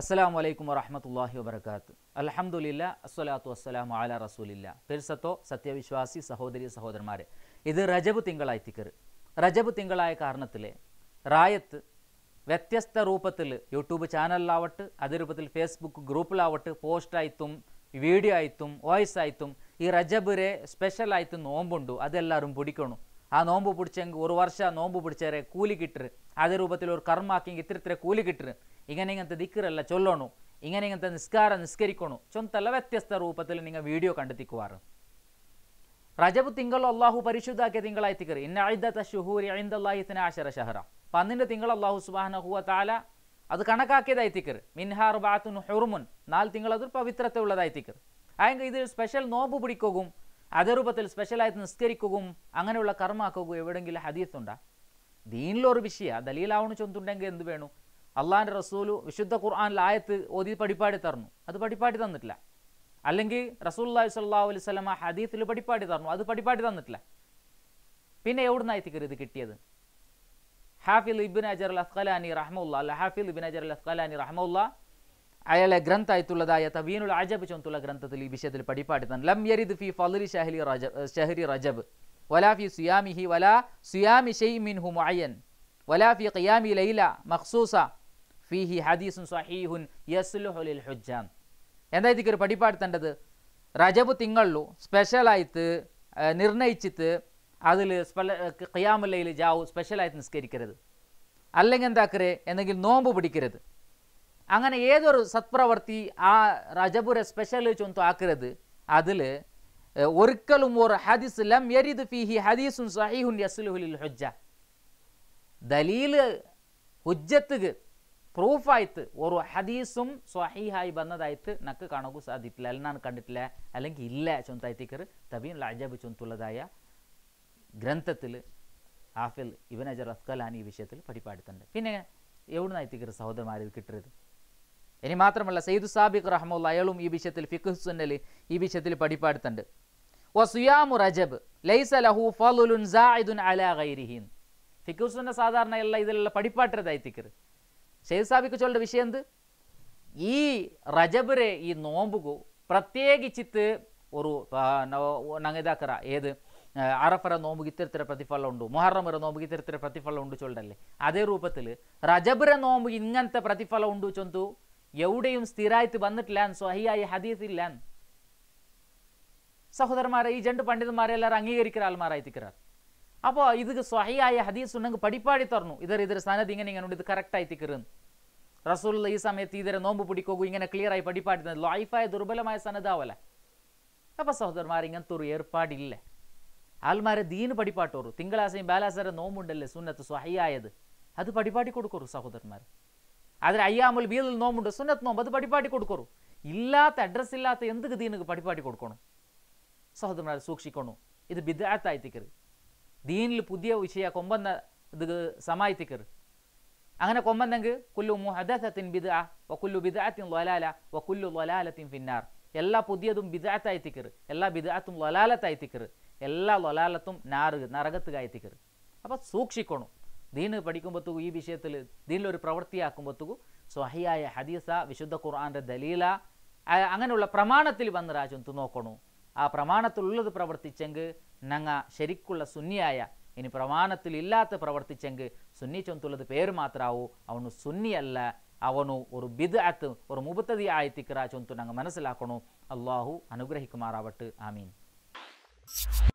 അസ്സാം വലൈക്കും വറഹമത്തല്ലാഹി വബർക്കാത്ത് അലഹമുല്ല അസ്വലാത്തു വസ്സലാം അല റസൂലില്ല പെരുസത്തോ സത്യവിശ്വാസി സഹോദരി സഹോദരന്മാരെ ഇത് രജബ് തിങ്കളായി തിക്കർ രജബ് തിങ്കളായ കാരണത്തിൽ റായത്ത് വ്യത്യസ്ത രൂപത്തിൽ യൂട്യൂബ് ചാനലിലാവട്ട് അതേ രൂപത്തിൽ ഫേസ്ബുക്ക് പോസ്റ്റ് ആയിത്തും വീഡിയോ ആയിത്തും വോയിസ് ആയിത്തും ഈ രജബിരെ സ്പെഷ്യലായിട്ടും നോമ്പുണ്ടു അതെല്ലാവരും പിടിക്കണം ആ നോമ്പ് പിടിച്ചെങ്കിൽ ഒരു വർഷം നോമ്പ് പിടിച്ചേരെ കൂലി കിട്ടര് അതേ രൂപത്തിൽ ഒരു കർമാക്കി ഇത്തിരിത്തിരെ കൂലി കിട്ടര് ഇങ്ങനെങ്ങനത്തെ ദിക്കറല്ല ചൊല്ലണു ഇങ്ങനെങ്ങനത്തെ നിസ്കാരം നിസ്കരിക്കണു ചൊന്തല്ല വ്യത്യസ്ത രൂപത്തിൽ നിങ്ങൾ വീഡിയോ കണ്ടെത്തിക്കുവാറ് റജബ് തിങ്കൾ അള്ളാഹു പരിശുദ്ധാക്കിയ തിങ്കളായി തിക്കറി ഇന്ന ഐദത്ത ഷുഹൂരി ഐന്ദല്ലാഹിത്തിന് ആശര ഷഹറ പന്നിൻ്റെ തിങ്കൾ അള്ളാഹു സുബാനഹുവ താല അത് കണക്കാക്കിയതായി തിക്കർ മിൻഹാർ ബാത്തുൻ ഹെർമുൻ നാല് തിങ്കൾ അത് പവിത്രത്തെ ഉള്ളതായി തിക്കർ ആയെങ്കിൽ ഇതിൽ സ്പെഷ്യൽ നോമ്പ് പിടിക്കുകയും അതേ രൂപത്തിൽ സ്പെഷ്യലായിട്ട് നിസ്കരിക്കുകയും അങ്ങനെയുള്ള കർമ്മമാക്കുകയും എവിടെയെങ്കിലും ഹദീത്തുണ്ടാ ദീനിലൊരു വിഷയ ദലീലാവണ ചൊന്തുണ്ടെങ്കിൽ എന്ത് വേണു അള്ളാഹിൻ്റെ റസൂല് വിശുദ്ധ ഖുർആാനിൽ ആയത്ത് ഓതി പഠിപ്പാടി തന്നു അത് പഠിപ്പാടി തന്നിട്ടില്ല അല്ലെങ്കിൽ റസൂല്ലാഹി സാഹു അലൈഹി സ്വലമ ഹദീത്തിൽ പഠിപ്പാടി തന്നു അത് പഠിപ്പാടി തന്നിട്ടില്ല പിന്നെ എവിടുന്നായി തിക്കറി ഇത് കിട്ടിയത് ഹാഫിൽ ഇബിൻ അജർ അൽ അസ്ഖലാനി റഹ്മുല്ല അല്ല ഹാഫിൽ ഇബിൻ അജർ അൽ അസ്ഖലാനി റഹ്മുല്ല അയാളെ ഗ്രന്ഥായിട്ടുള്ളതായ തബീനുൽ അജബ് ചൊന്തുള്ള ഗ്രന്ഥത്തിൽ ഈ വിഷയത്തിൽ പഠിപ്പാടി തന്നെ ലം യരിദ് ഫി ഫലി ഷഹലി റജബ് ഷഹരി റജബ് വലാ ഫി സുയാമിഹി വലാ സുയാമി ഷെയ്മിൻ മിൻഹു മുഅയ്യൻ വലാ ഫി ഖിയാമി ലൈല മഖ്സൂസ ഫീഹി ഹദീസും സഹീഹുൻ യസ്ലുഹുലിൽ ഹുജാൻ എന്താ ഇതിക്കൊരു പടിപ്പാടുത്തേണ്ടത് റജബ് തിങ്ങളു സ്പെഷ്യലായിട്ട് നിർണയിച്ചിട്ട് അതിൽ ഖിയാമുല്ലയിൽ ജാവു സ്പെഷ്യലായിട്ട് നിസ്കരിക്കരുത് അല്ലെങ്കിൽ എന്താക്കരെ എന്തെങ്കിലും നോമ്പ് പിടിക്കരുത് അങ്ങനെ ഏതൊരു സത്പ്രവർത്തി ആ റജബുരെ സ്പെഷ്യൽ ചൊന്തു ആക്കരുത് അതിൽ ഒരിക്കലും ഒരു ഹദീസ് ലം യരിദ് ഫീഹി ഹദീസും സഹീഹുൻ യസ്ലുഹുലിൽ ഹുജ്ജ ദലീൽ ഹുജ്ജത്ത് പ്രൂഫായിട്ട് ಓರು ഹദീസും ಸ್ವಹೀಹಾಯಿ വന്നതായിട്ട് നക്ക് കാണാൻ സാധിക്കില്ല ಅಲ್ಲಿ ನಾನು കണ്ടിട്ടില്ല ಅಲ್ಲಂಗೆ ഇല്ല ಚೊಂತಾಯ್ತಿಕರು ತಬೀನ್ ಲಾಜಾಬಿ ചൊന്തുള്ളതായ ഗ്രന്ഥത്തിൽ ആഫിൽ ഇവൻ അജർ അഫ്കലാനി ഈ വിഷയത്തിൽ പഠിപ്പാടുത്തുണ്ട് പിന്നെ എവിടെ നിന്നായിത്തിക്കറ് സഹോദരന്മാരിൽ കിട്ടരുത് ഇനി മാത്രമല്ല സയ്യിദ് സാബിഖ് റഹ്മുള്ള അയാളും ഈ വിഷയത്തിൽ ഫിഖ് സുന്നൽ ഈ വിഷയത്തിൽ പഠിപ്പാടുത്തുണ്ട് ഓ സുയാമു റജബ് ലൈസ ലഹു ഫുൻ സായിദുൻ അല ഗൈരിഹീൻ ഫിഖ് സുന്ന സാധാരണ ഇതിലുള്ള പഠിപ്പാട്ടരുത് പഠിപ്പാട്ടുറതായിത്തിക്കറ് ഷെയ്ദ് സാബിക്ക് കൊച്ചോളുടെ വിഷയം എന്ത് ഈ റജബരെ ഈ നോമ്പുകു പ്രത്യേകിച്ചിത്ത് ഒരു നങ്ങിതാക്കറ ഏത് അറഫറ നോമ്പുക്ക് ഇത്തരത്തിലെ പ്രതിഫലം ഉണ്ട് മുഹറമറ നോമ്പുക്ക് ഇത്തരത്തിലെ പ്രതിഫലം ഉണ്ട് ചൊല്ലല്ലേ അതേ രൂപത്തിൽ റജബുര നോമ്പ് ഇങ്ങനത്തെ പ്രതിഫലം ഉണ്ട് ചൊന്തു എവിടെയും സ്ഥിരമായിട്ട് വന്നിട്ടില്ല സ്വഹിയായി ഹദീസില്ല സഹോദരന്മാരെ ഈ രണ്ട് പണ്ഡിതന്മാരെ എല്ലാവരും അംഗീകരിക്കുന്ന ആൾമാരായി തിക്കറാർ அப்போ இதுக்கு சொஹையாய ஹதீஸ் உனக்கு படிப்பாடி தரணும் இதர் இதர் சனதிங்க நீங்க நுடைய கரெக்டாய் திக்கிறது ரசூல் இந்த சமயத்து இதர் நோம்பு பிடிக்கோகு இங்கே கிளியர் ஆகி படிப்பாடி தான் லைஃபாய் துர்பலமாய சனதாவல அப்போ சகோதரர் மாறிங்கன்னு ஒரு ஏற்பாடு இல்லை ஆல்மார தீனு படிப்பாட்டு வரும் திங்களாசையும் பேலாசரை நோம்பு உண்டல்ல சுண்ணத்து சொஹையாயது அது படிப்பாட்டி கொடுக்கறோம் சகோதரர் அதில் ஐயாமல் வீதல் உண்டு சுண்ணத் நோம்பு அது படிப்பாட்டி கொடுக்கறோம் இல்லாத அட்ரஸ் இல்லாத எந்த தீனுக்கு படிப்பாட்டி கொடுக்கணும் சகோதரர் சூக்ஷிக்கணும் இது பித்தாத்தாய் திக்கிறது ദീനിൽ പുതിയ വിഷയ കൊമ്പന്ന ഇത് സമായത്തിക്കർ അങ്ങനെ കൊമ്പന്നെങ്കിൽ കുല്ലു മുഹദത്തിൻ ബിദ വക്കുല്ലു ബിദാത്തിൻ ലൊലാല വക്കുല്ലു ലൊലാലത്തിൻ ഫിന്നാർ എല്ലാ പുതിയതും ബിദാത്തായിത്തിക്കർ എല്ലാ ബിദാത്തും ലൊലാലത്തായിത്തിക്കർ എല്ലാ ലൊലാലത്തും നാറ് നരകത്തുകായിത്തിക്കർ അപ്പോൾ സൂക്ഷിക്കണം ദീന് പഠിക്കുമ്പോഴത്തേക്കും ഈ വിഷയത്തിൽ ദീനിലൊരു പ്രവൃത്തിയാക്കുമ്പോഴത്തേക്കും സ്വഹിയായ ഹദീസ വിശുദ്ധ ഖുർആാൻ്റെ ദലീല അങ്ങനെയുള്ള പ്രമാണത്തിൽ വന്ന് രാജു നോക്കണു ആ പ്രമാണത്തിലുള്ളത് പ്രവർത്തിച്ചെങ്കിൽ ഞങ്ങൾ ശരിക്കുള്ള സുന്നിയായ ഇനി പ്രമാണത്തിൽ ഇല്ലാത്ത പ്രവർത്തിച്ചെങ്കിൽ സുന്നി ചൊന്തുള്ളത് പേര് മാത്രാവൂ അവന് സുന്നിയല്ല അവനു ഒരു ബിദ്അത്ത് ഒരു മുബത്തതി ആയിത്തിക്കറ ചൊന്തു ഞങ്ങൾ മനസ്സിലാക്കണു അള്ളാഹു അനുഗ്രഹിക്കുമാറാവട്ട് ആമീൻ